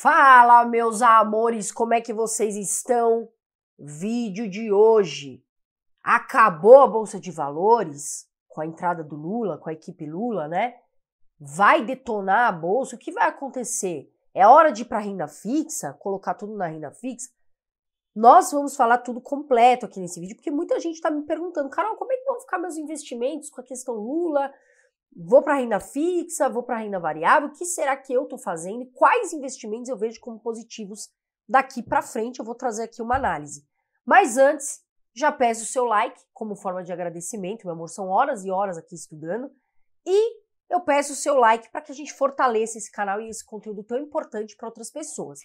Fala, meus amores, como é que vocês estão? Vídeo de hoje. Acabou a bolsa de valores com a entrada do Lula, com a equipe Lula, né? Vai detonar a bolsa? O que vai acontecer? É hora de ir para renda fixa, colocar tudo na renda fixa? Nós vamos falar tudo completo aqui nesse vídeo, porque muita gente está me perguntando, Carol, como é que vão ficar meus investimentos com a questão Lula? Vou para renda fixa, vou para renda variável, o que será que eu estou fazendo? Quais investimentos eu vejo como positivos daqui para frente? Eu vou trazer aqui uma análise. Mas antes, já peço o seu like como forma de agradecimento, meu amor, são horas e horas aqui estudando. E eu peço o seu like para que a gente fortaleça esse canal e esse conteúdo tão importante para outras pessoas.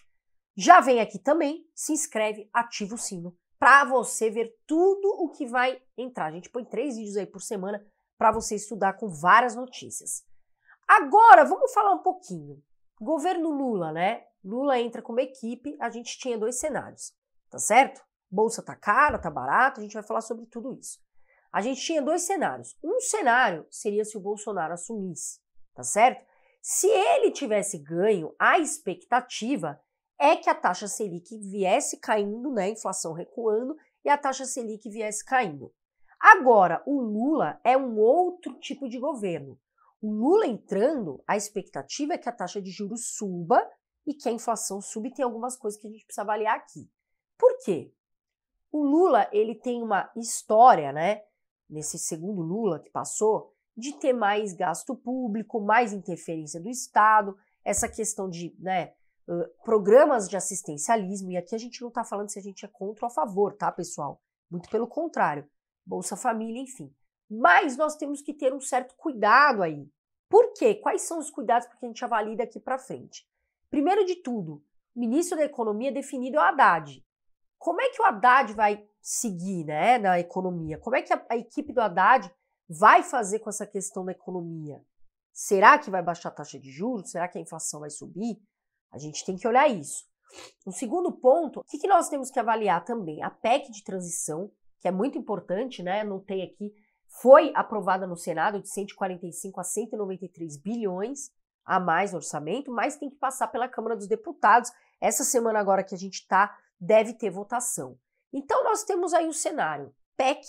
Já vem aqui também, se inscreve, ativa o sino para você ver tudo o que vai entrar. A gente põe três vídeos aí por semana para você estudar com várias notícias. Agora, vamos falar um pouquinho. Governo Lula, né? Lula entra como equipe, a gente tinha dois cenários, tá certo? Bolsa tá cara, tá barato, a gente vai falar sobre tudo isso. A gente tinha dois cenários. Um cenário seria se o Bolsonaro assumisse, tá certo? Se ele tivesse ganho, a expectativa é que a taxa Selic viesse caindo, né? A inflação recuando e a taxa Selic viesse caindo. Agora, o Lula é um outro tipo de governo. O Lula entrando, a expectativa é que a taxa de juros suba e que a inflação suba, e tem algumas coisas que a gente precisa avaliar aqui. Por quê? O Lula, ele tem uma história, né, nesse segundo Lula que passou, de ter mais gasto público, mais interferência do Estado, essa questão de, né, programas de assistencialismo, e aqui a gente não está falando se a gente é contra ou a favor, tá, pessoal? Muito pelo contrário. Bolsa Família, enfim. Mas nós temos que ter um certo cuidado aí. Por quê? Quais são os cuidados que a gente avalia daqui para frente? Primeiro de tudo, o ministro da Economia é definido é o Haddad. Como é que o Haddad vai seguir né, na economia? Como é que a, a equipe do Haddad vai fazer com essa questão da economia? Será que vai baixar a taxa de juros? Será que a inflação vai subir? A gente tem que olhar isso. Um segundo ponto, o que nós temos que avaliar também? A PEC de transição, que é muito importante, né? Notei aqui, foi aprovada no Senado de 145 a 193 bilhões a mais orçamento, mas tem que passar pela Câmara dos Deputados. Essa semana agora que a gente está, deve ter votação. Então nós temos aí o cenário PEC,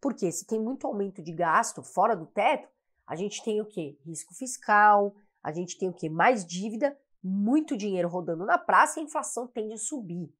porque se tem muito aumento de gasto fora do teto, a gente tem o que? Risco fiscal, a gente tem o que? Mais dívida, muito dinheiro rodando na praça e a inflação tende a subir,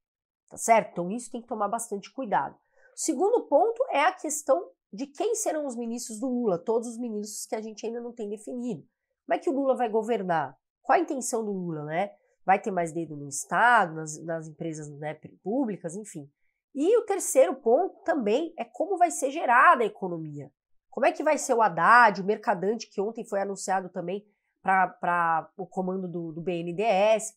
tá certo? Então isso tem que tomar bastante cuidado. Segundo ponto é a questão de quem serão os ministros do Lula, todos os ministros que a gente ainda não tem definido. Como é que o Lula vai governar? Qual a intenção do Lula, né? Vai ter mais dedo no Estado, nas, nas empresas né, públicas, enfim. E o terceiro ponto também é como vai ser gerada a economia. Como é que vai ser o Haddad, o Mercadante, que ontem foi anunciado também para o comando do, do BNDES,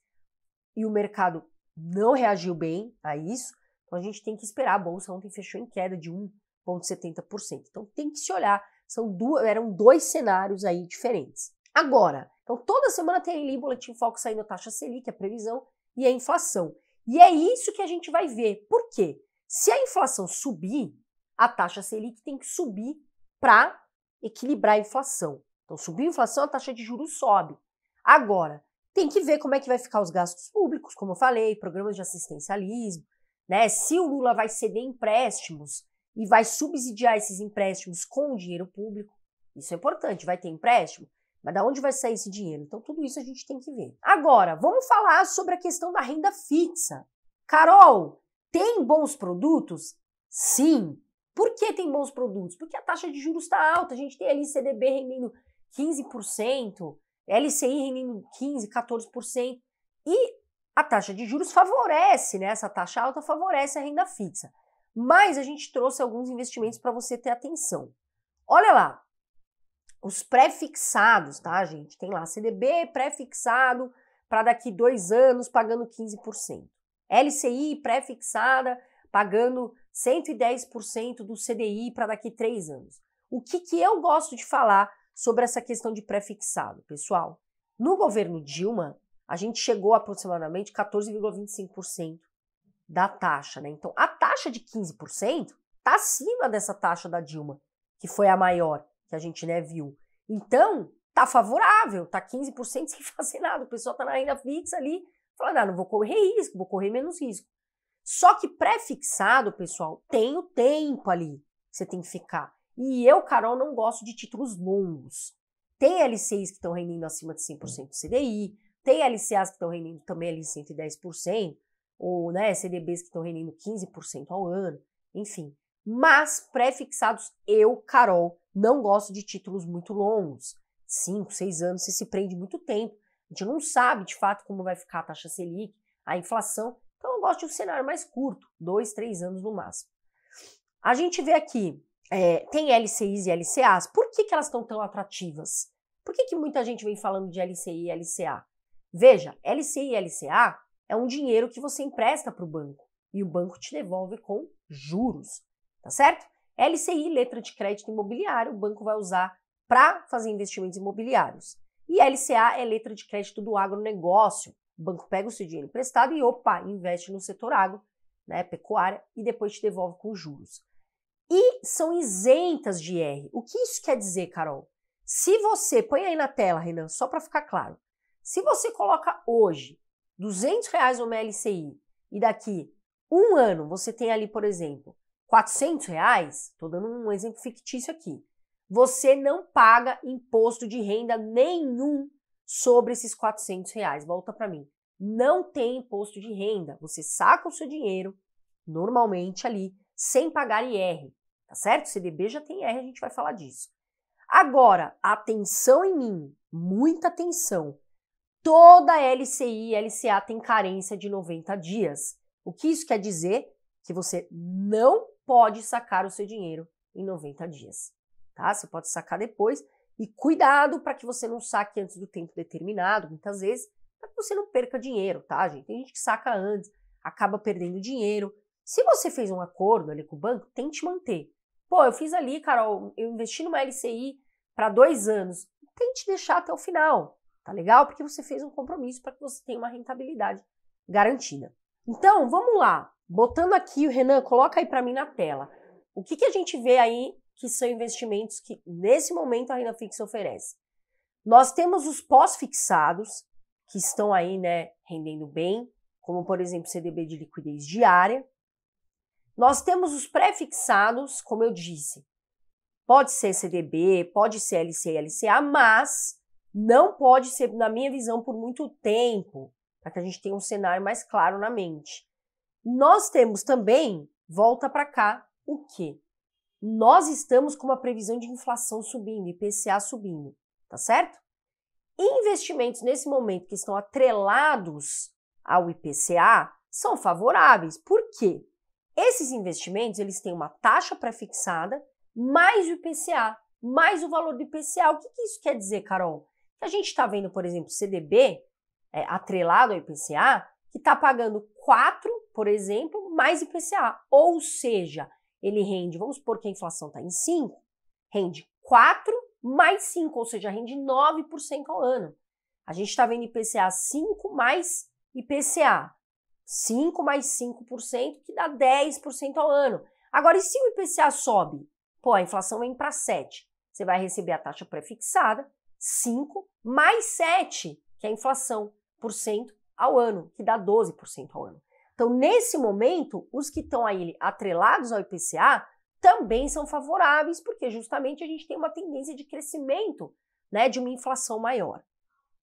e o mercado não reagiu bem a isso. Então a gente tem que esperar. A bolsa ontem fechou em queda de 1,70%. Então tem que se olhar. São duas, eram dois cenários aí diferentes. Agora, então toda semana tem ali boletim foco saindo a taxa Selic, a previsão e a inflação. E é isso que a gente vai ver. Por quê? Se a inflação subir, a taxa Selic tem que subir para equilibrar a inflação. Então, subiu a inflação, a taxa de juros sobe. Agora, tem que ver como é que vai ficar os gastos públicos, como eu falei, programas de assistencialismo, né? Se o Lula vai ceder empréstimos e vai subsidiar esses empréstimos com o dinheiro público, isso é importante, vai ter empréstimo, mas da onde vai sair esse dinheiro? Então tudo isso a gente tem que ver. Agora, vamos falar sobre a questão da renda fixa. Carol, tem bons produtos? Sim. Por que tem bons produtos? Porque a taxa de juros está alta, a gente tem ali CDB rendendo 15%, LCI rendendo 15%, 14%, e a taxa de juros favorece, né? Essa taxa alta favorece a renda fixa. Mas a gente trouxe alguns investimentos para você ter atenção. Olha lá, os pré-fixados, tá, gente? Tem lá CDB pré-fixado para daqui dois anos pagando 15%. LCI pré-fixada pagando 110% do CDI para daqui três anos. O que, que eu gosto de falar sobre essa questão de pré-fixado, pessoal? No governo Dilma, a gente chegou a aproximadamente 14,25% da taxa, né? Então, a taxa de 15% está acima dessa taxa da Dilma, que foi a maior que a gente né, viu. Então, tá favorável, tá 15% sem fazer nada, o pessoal tá na renda fixa ali, falando, ah, não vou correr risco, vou correr menos risco. Só que pré-fixado, pessoal, tem o tempo ali que você tem que ficar. E eu, Carol, não gosto de títulos longos. Tem LCIs que estão rendendo acima de 100% do CDI, tem LCAs que estão rendendo também ali 110%, ou né, CDBs que estão rendendo 15% ao ano, enfim. Mas pré-fixados, eu, Carol, não gosto de títulos muito longos. 5, 6 anos, você se prende muito tempo. A gente não sabe de fato como vai ficar a taxa Selic, a inflação. Então eu gosto de um cenário mais curto, 2, 3 anos no máximo. A gente vê aqui, é, tem LCIs e LCAs. Por que, que elas estão tão atrativas? Por que, que muita gente vem falando de LCI e LCA? Veja, LCI e LCA é um dinheiro que você empresta para o banco e o banco te devolve com juros, tá certo? LCI, letra de crédito imobiliário, o banco vai usar para fazer investimentos imobiliários. E LCA é letra de crédito do agronegócio. O banco pega o seu dinheiro emprestado e, opa, investe no setor agro, né, pecuária, e depois te devolve com juros. E são isentas de IR. O que isso quer dizer, Carol? Se você, põe aí na tela, Renan, só para ficar claro. Se você coloca hoje 200 reais no LCI e daqui um ano você tem ali, por exemplo, 400 reais, estou dando um exemplo fictício aqui, você não paga imposto de renda nenhum sobre esses 400 reais. Volta para mim. Não tem imposto de renda. Você saca o seu dinheiro, normalmente ali, sem pagar IR. Tá certo? CDB já tem IR, a gente vai falar disso. Agora, atenção em mim, muita atenção toda LCI e LCA tem carência de 90 dias. O que isso quer dizer? Que você não pode sacar o seu dinheiro em 90 dias, tá? Você pode sacar depois e cuidado para que você não saque antes do tempo determinado, muitas vezes, para que você não perca dinheiro, tá, gente? Tem gente que saca antes, acaba perdendo dinheiro. Se você fez um acordo ali com o banco, tente manter. Pô, eu fiz ali, Carol, eu investi numa LCI para dois anos. Tente deixar até o final tá legal? Porque você fez um compromisso para que você tenha uma rentabilidade garantida. Então, vamos lá. Botando aqui, o Renan, coloca aí para mim na tela. O que, que a gente vê aí que são investimentos que, nesse momento, a renda fixa oferece? Nós temos os pós-fixados, que estão aí, né, rendendo bem, como, por exemplo, CDB de liquidez diária. Nós temos os pré-fixados, como eu disse, pode ser CDB, pode ser LCI, LCA, mas não pode ser, na minha visão, por muito tempo, para que a gente tenha um cenário mais claro na mente. Nós temos também, volta para cá, o quê? Nós estamos com uma previsão de inflação subindo, IPCA subindo, tá certo? Investimentos nesse momento que estão atrelados ao IPCA são favoráveis. Por quê? Esses investimentos, eles têm uma taxa pré-fixada mais o IPCA, mais o valor do IPCA. O que, que isso quer dizer, Carol? A gente está vendo, por exemplo, CDB é, atrelado ao IPCA, que está pagando 4, por exemplo, mais IPCA. Ou seja, ele rende, vamos supor que a inflação está em 5, rende 4 mais 5, ou seja, rende 9% ao ano. A gente está vendo IPCA 5 mais IPCA. 5 mais 5%, que dá 10% ao ano. Agora, e se o IPCA sobe? Pô, a inflação vem para 7. Você vai receber a taxa prefixada 5 mais 7, que é a inflação, por cento ao ano, que dá 12% ao ano. Então, nesse momento, os que estão aí atrelados ao IPCA também são favoráveis, porque justamente a gente tem uma tendência de crescimento, né, de uma inflação maior.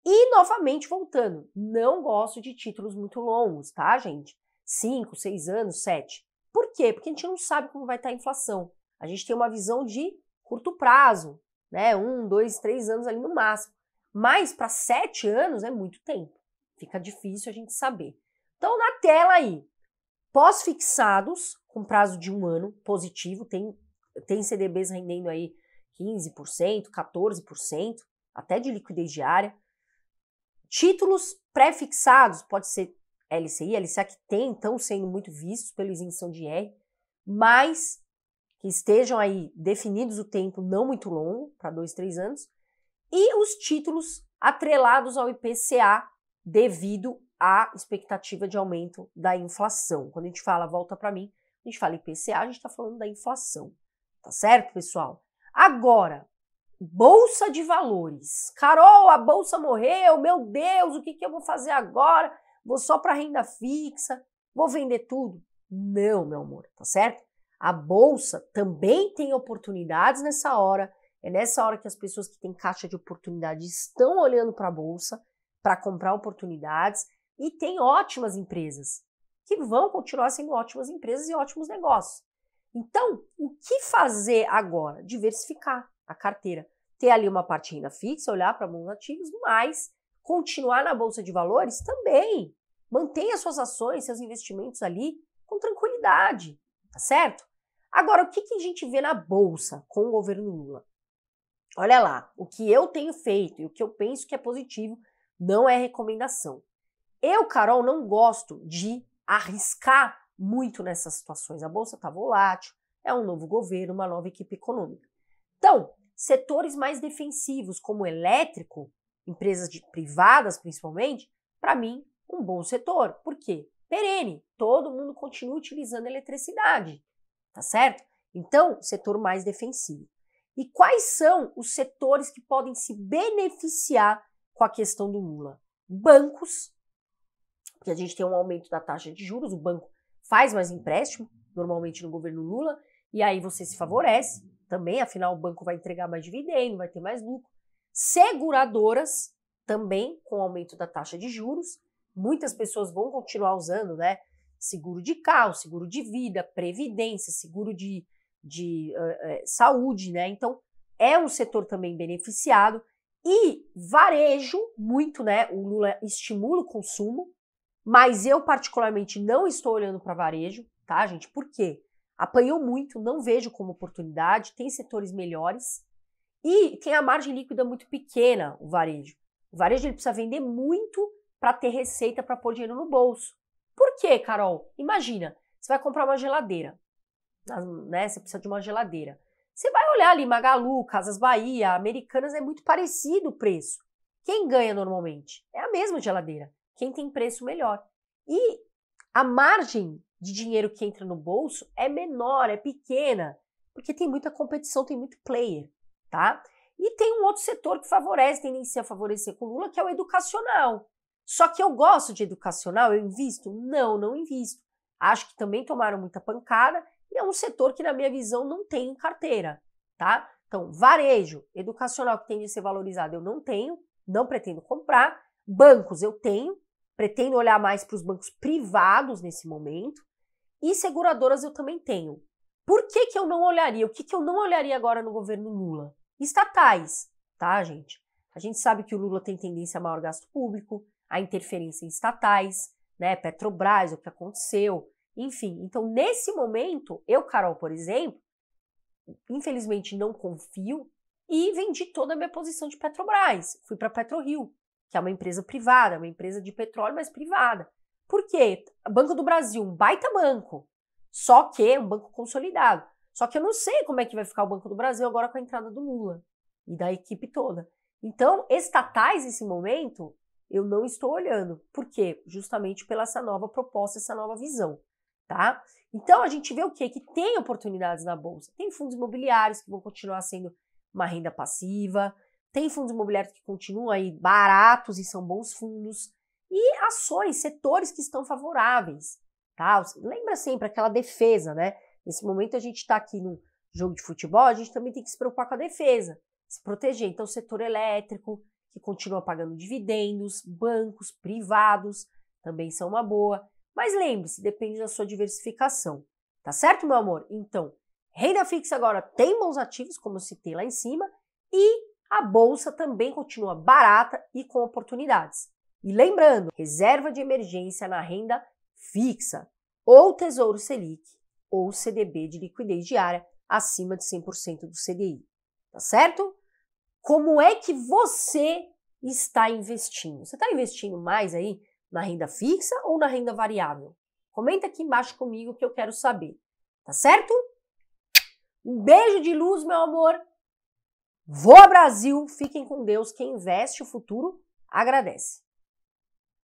E novamente voltando, não gosto de títulos muito longos, tá, gente? 5, 6 anos, 7. Por quê? Porque a gente não sabe como vai estar a inflação. A gente tem uma visão de curto prazo, né? Um, dois, três anos ali no máximo. Mas para sete anos é muito tempo. Fica difícil a gente saber. Então, na tela aí, pós-fixados, com prazo de um ano positivo, tem, tem CDBs rendendo aí 15%, 14%, até de liquidez diária. Títulos pré-fixados, pode ser LCI, LCA, que tem, então, sendo muito vistos pela isenção de R, mais que estejam aí definidos o tempo não muito longo, para dois, três anos, e os títulos atrelados ao IPCA devido à expectativa de aumento da inflação. Quando a gente fala volta para mim, a gente fala IPCA, a gente está falando da inflação, tá certo, pessoal? Agora, bolsa de valores. Carol, a bolsa morreu, meu Deus, o que, que eu vou fazer agora? Vou só para renda fixa, vou vender tudo? Não, meu amor, tá certo? A bolsa também tem oportunidades nessa hora. É nessa hora que as pessoas que têm caixa de oportunidade estão olhando para a bolsa para comprar oportunidades e tem ótimas empresas que vão continuar sendo ótimas empresas e ótimos negócios. Então, o que fazer agora? Diversificar a carteira, ter ali uma parte renda fixa, olhar para bons ativos, mas continuar na bolsa de valores também. Mantenha suas ações, seus investimentos ali com tranquilidade, tá certo? Agora, o que, que a gente vê na Bolsa com o governo Lula? Olha lá, o que eu tenho feito e o que eu penso que é positivo não é recomendação. Eu, Carol, não gosto de arriscar muito nessas situações. A bolsa está volátil, é um novo governo, uma nova equipe econômica. Então, setores mais defensivos, como elétrico, empresas de, privadas principalmente, para mim, um bom setor. Por quê? Perene, todo mundo continua utilizando eletricidade tá certo? Então, setor mais defensivo. E quais são os setores que podem se beneficiar com a questão do Lula? Bancos, porque a gente tem um aumento da taxa de juros, o banco faz mais empréstimo, normalmente no governo Lula, e aí você se favorece também, afinal o banco vai entregar mais dividendo, vai ter mais lucro. Seguradoras também com aumento da taxa de juros, muitas pessoas vão continuar usando, né? seguro de carro, seguro de vida, previdência, seguro de, de uh, saúde, né? Então, é um setor também beneficiado. E varejo, muito, né? O Lula estimula o consumo, mas eu, particularmente, não estou olhando para varejo, tá, gente? Por quê? Apanhou muito, não vejo como oportunidade, tem setores melhores e tem a margem líquida muito pequena, o varejo. O varejo ele precisa vender muito para ter receita para pôr dinheiro no bolso. Por quê, Carol? Imagina, você vai comprar uma geladeira, né? Você precisa de uma geladeira. Você vai olhar ali Magalu, Casas Bahia, Americanas, é muito parecido o preço. Quem ganha normalmente? É a mesma geladeira. Quem tem preço melhor. E a margem de dinheiro que entra no bolso é menor, é pequena, porque tem muita competição, tem muito player, tá? E tem um outro setor que favorece, tendência a favorecer com Lula, que é o educacional. Só que eu gosto de educacional, eu invisto? Não, não invisto. Acho que também tomaram muita pancada e é um setor que, na minha visão, não tem carteira, tá? Então, varejo, educacional que tem de ser valorizado, eu não tenho, não pretendo comprar. Bancos, eu tenho, pretendo olhar mais para os bancos privados nesse momento. E seguradoras, eu também tenho. Por que, que eu não olharia? O que, que eu não olharia agora no governo Lula? Estatais, tá, gente? A gente sabe que o Lula tem tendência a maior gasto público, a interferência em estatais, né, Petrobras, o que aconteceu, enfim. Então, nesse momento, eu, Carol, por exemplo, infelizmente não confio e vendi toda a minha posição de Petrobras. Fui para PetroRio, que é uma empresa privada, uma empresa de petróleo, mas privada. Por quê? Banco do Brasil, um baita banco, só que um banco consolidado. Só que eu não sei como é que vai ficar o Banco do Brasil agora com a entrada do Lula e da equipe toda. Então, estatais nesse momento eu não estou olhando. Por quê? Justamente pela essa nova proposta, essa nova visão, tá? Então a gente vê o quê? Que tem oportunidades na bolsa. Tem fundos imobiliários que vão continuar sendo uma renda passiva, tem fundos imobiliários que continuam aí baratos e são bons fundos, e ações, setores que estão favoráveis, tá? Lembra sempre aquela defesa, né? Nesse momento a gente está aqui num jogo de futebol, a gente também tem que se preocupar com a defesa, se proteger. Então, o setor elétrico, que continua pagando dividendos, bancos, privados, também são uma boa. Mas lembre-se, depende da sua diversificação. Tá certo, meu amor? Então, renda fixa agora tem bons ativos, como eu citei lá em cima, e a bolsa também continua barata e com oportunidades. E lembrando, reserva de emergência na renda fixa, ou Tesouro Selic, ou CDB de liquidez diária acima de 100% do CDI. Tá certo? Como é que você está investindo? Você está investindo mais aí na renda fixa ou na renda variável? Comenta aqui embaixo comigo que eu quero saber, tá certo? Um beijo de luz, meu amor. Vou ao Brasil, fiquem com Deus. Quem investe o futuro agradece.